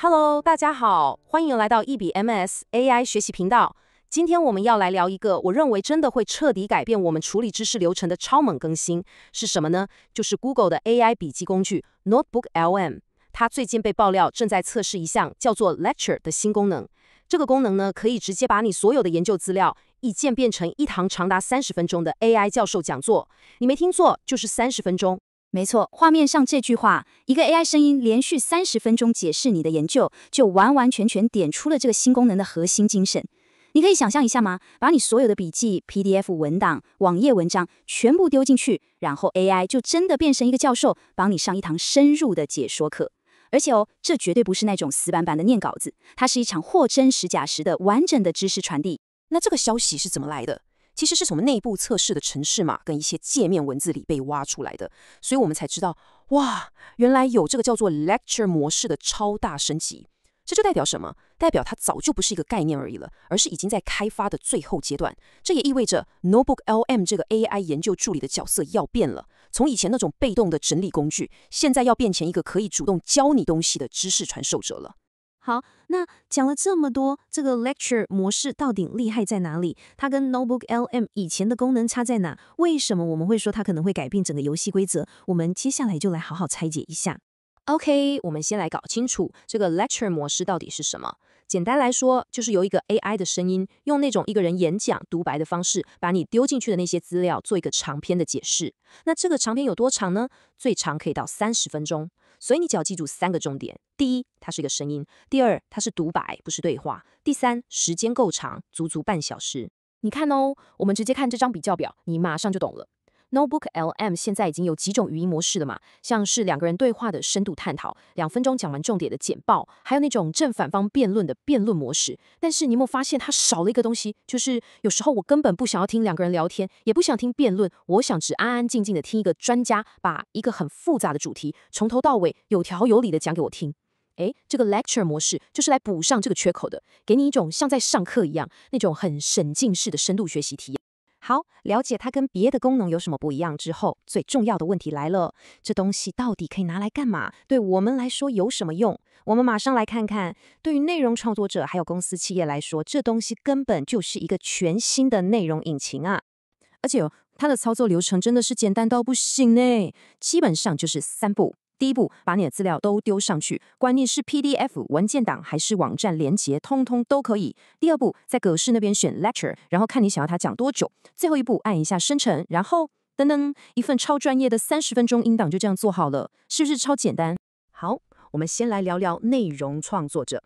Hello，大家好，欢迎来到 eBMS AI 学习频道。今天我们要来聊一个我认为真的会彻底改变我们处理知识流程的超猛更新，是什么呢？就是 Google 的 AI 笔记工具 Notebook LM。它最近被爆料正在测试一项叫做 Lecture 的新功能。这个功能呢，可以直接把你所有的研究资料一键变成一堂长达三十分钟的 AI 教授讲座。你没听错，就是三十分钟。没错，画面上这句话，一个 AI 声音连续三十分钟解释你的研究，就完完全全点出了这个新功能的核心精神。你可以想象一下吗？把你所有的笔记、PDF 文档、网页文章全部丢进去，然后 AI 就真的变成一个教授，帮你上一堂深入的解说课。而且哦，这绝对不是那种死板板的念稿子，它是一场货真实假实的完整的知识传递。那这个消息是怎么来的？其实是从内部测试的城市码跟一些界面文字里被挖出来的，所以我们才知道，哇，原来有这个叫做 lecture 模式的超大升级。这就代表什么？代表它早就不是一个概念而已了，而是已经在开发的最后阶段。这也意味着 Notebook L M 这个 A I 研究助理的角色要变了，从以前那种被动的整理工具，现在要变成一个可以主动教你东西的知识传授者了。好，那讲了这么多，这个 lecture 模式到底厉害在哪里？它跟 notebook L M 以前的功能差在哪？为什么我们会说它可能会改变整个游戏规则？我们接下来就来好好拆解一下。OK，我们先来搞清楚这个 lecture 模式到底是什么。简单来说，就是由一个 AI 的声音，用那种一个人演讲独白的方式，把你丢进去的那些资料做一个长篇的解释。那这个长篇有多长呢？最长可以到三十分钟。所以你只要记住三个重点：第一，它是一个声音；第二，它是独白，不是对话；第三，时间够长，足足半小时。你看哦，我们直接看这张比较表，你马上就懂了。Notebook L M 现在已经有几种语音模式了嘛？像是两个人对话的深度探讨，两分钟讲完重点的简报，还有那种正反方辩论的辩论模式。但是你有没有发现它少了一个东西？就是有时候我根本不想要听两个人聊天，也不想听辩论，我想只安安静静的听一个专家把一个很复杂的主题从头到尾有条有理的讲给我听。哎，这个 lecture 模式就是来补上这个缺口的，给你一种像在上课一样那种很沉浸式的深度学习体验。好，了解它跟别的功能有什么不一样之后，最重要的问题来了：这东西到底可以拿来干嘛？对我们来说有什么用？我们马上来看看。对于内容创作者还有公司企业来说，这东西根本就是一个全新的内容引擎啊！而且它的操作流程真的是简单到不行呢，基本上就是三步。第一步，把你的资料都丢上去，管你是 PDF 文件档还是网站连接，通通都可以。第二步，在格式那边选 Lecture，然后看你想要它讲多久。最后一步，按一下生成，然后噔噔，一份超专业的三十分钟音档就这样做好了，是不是超简单？好，我们先来聊聊内容创作者。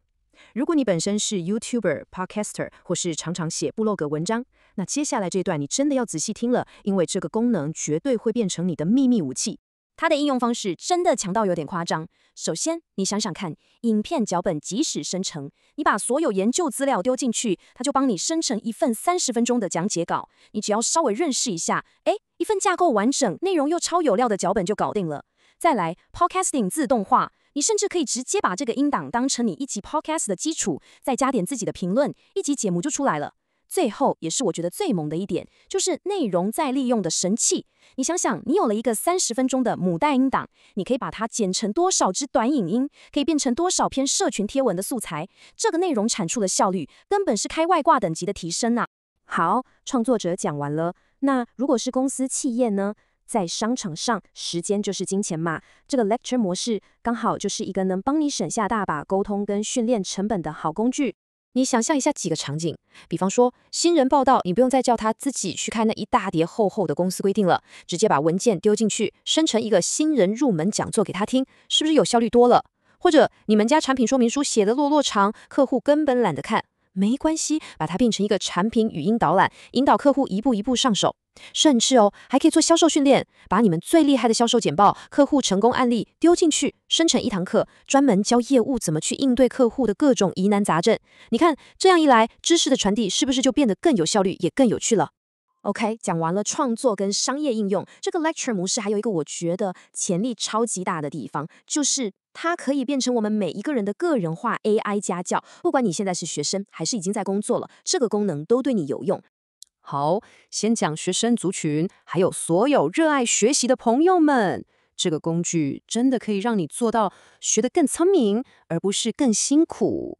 如果你本身是 YouTuber、Podcaster 或是常常写部落格文章，那接下来这段你真的要仔细听了，因为这个功能绝对会变成你的秘密武器。它的应用方式真的强到有点夸张。首先，你想想看，影片脚本即时生成，你把所有研究资料丢进去，它就帮你生成一份三十分钟的讲解稿，你只要稍微认识一下，哎，一份架构完整、内容又超有料的脚本就搞定了。再来，podcasting 自动化，你甚至可以直接把这个音档当成你一集 podcast 的基础，再加点自己的评论，一集节目就出来了。最后也是我觉得最猛的一点，就是内容再利用的神器。你想想，你有了一个三十分钟的母带音档，你可以把它剪成多少支短影音，可以变成多少篇社群贴文的素材，这个内容产出的效率根本是开外挂等级的提升呐。好，创作者讲完了，那如果是公司企业呢？在商场上，时间就是金钱嘛，这个 lecture 模式刚好就是一个能帮你省下大把沟通跟训练成本的好工具。你想象一下几个场景，比方说新人报道，你不用再叫他自己去看那一大叠厚厚的公司规定了，直接把文件丢进去，生成一个新人入门讲座给他听，是不是有效率多了？或者你们家产品说明书写的落落长，客户根本懒得看。没关系，把它变成一个产品语音导览，引导客户一步一步上手。甚至哦，还可以做销售训练，把你们最厉害的销售简报、客户成功案例丢进去，生成一堂课，专门教业务怎么去应对客户的各种疑难杂症。你看，这样一来，知识的传递是不是就变得更有效率，也更有趣了？OK，讲完了创作跟商业应用，这个 lecture 模式还有一个我觉得潜力超级大的地方，就是它可以变成我们每一个人的个人化 AI 家教。不管你现在是学生还是已经在工作了，这个功能都对你有用。好，先讲学生族群，还有所有热爱学习的朋友们，这个工具真的可以让你做到学得更聪明，而不是更辛苦。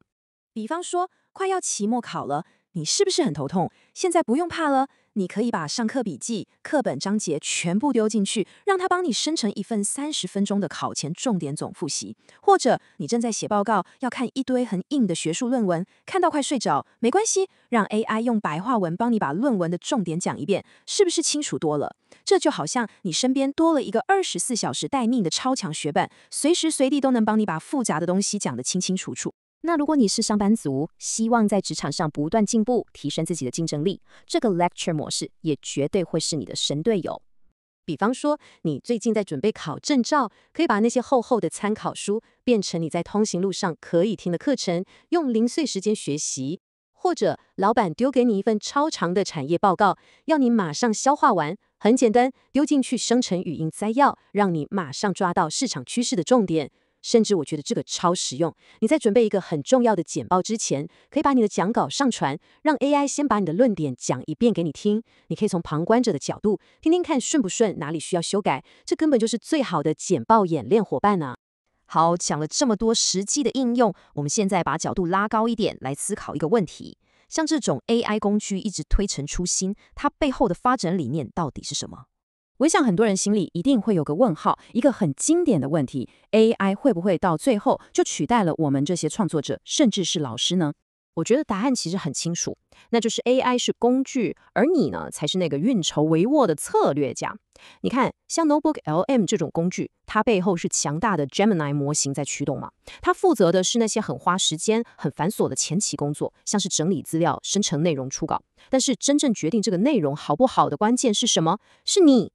比方说，快要期末考了，你是不是很头痛？现在不用怕了。你可以把上课笔记、课本章节全部丢进去，让它帮你生成一份三十分钟的考前重点总复习。或者你正在写报告，要看一堆很硬的学术论文，看到快睡着，没关系，让 AI 用白话文帮你把论文的重点讲一遍，是不是清楚多了？这就好像你身边多了一个二十四小时待命的超强学伴，随时随地都能帮你把复杂的东西讲得清清楚楚。那如果你是上班族，希望在职场上不断进步，提升自己的竞争力，这个 lecture 模式也绝对会是你的神队友。比方说，你最近在准备考证照，可以把那些厚厚的参考书变成你在通行路上可以听的课程，用零碎时间学习。或者，老板丢给你一份超长的产业报告，要你马上消化完。很简单，丢进去生成语音摘要，让你马上抓到市场趋势的重点。甚至我觉得这个超实用。你在准备一个很重要的简报之前，可以把你的讲稿上传，让 AI 先把你的论点讲一遍给你听。你可以从旁观者的角度听听看顺不顺，哪里需要修改。这根本就是最好的简报演练伙伴呢。好，讲了这么多实际的应用，我们现在把角度拉高一点来思考一个问题：像这种 AI 工具一直推陈出新，它背后的发展理念到底是什么？我想很多人心里一定会有个问号，一个很经典的问题：AI 会不会到最后就取代了我们这些创作者，甚至是老师呢？我觉得答案其实很清楚，那就是 AI 是工具，而你呢才是那个运筹帷幄的策略家。你看，像 Notebook LM 这种工具，它背后是强大的 Gemini 模型在驱动嘛，它负责的是那些很花时间、很繁琐的前期工作，像是整理资料、生成内容初稿。但是真正决定这个内容好不好的关键是什么？是你。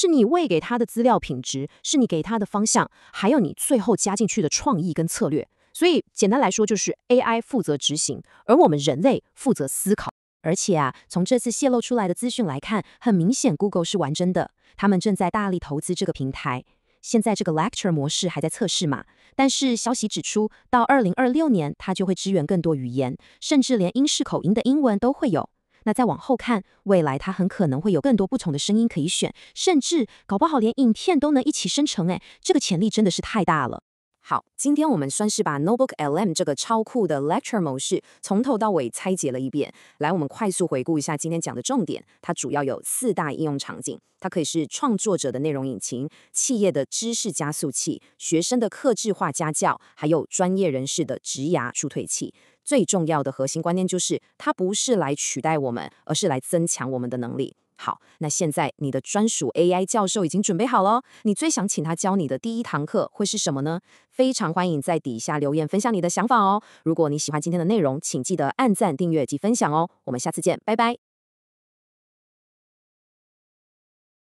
是你喂给它的资料品质，是你给它的方向，还有你最后加进去的创意跟策略。所以简单来说，就是 AI 负责执行，而我们人类负责思考。而且啊，从这次泄露出来的资讯来看，很明显 Google 是玩真的，他们正在大力投资这个平台。现在这个 Lecture 模式还在测试嘛？但是消息指出，到2026年，它就会支援更多语言，甚至连英式口音的英文都会有。那再往后看，未来它很可能会有更多不同的声音可以选，甚至搞不好连影片都能一起生成。哎，这个潜力真的是太大了。好，今天我们算是把 Notebook L M 这个超酷的 Lecture 模式从头到尾拆解了一遍。来，我们快速回顾一下今天讲的重点。它主要有四大应用场景：它可以是创作者的内容引擎，企业的知识加速器，学生的客制化家教，还有专业人士的职涯助推器。最重要的核心观念就是，它不是来取代我们，而是来增强我们的能力。好，那现在你的专属 AI 教授已经准备好了你最想请他教你的第一堂课会是什么呢？非常欢迎在底下留言分享你的想法哦。如果你喜欢今天的内容，请记得按赞、订阅及分享哦。我们下次见，拜拜。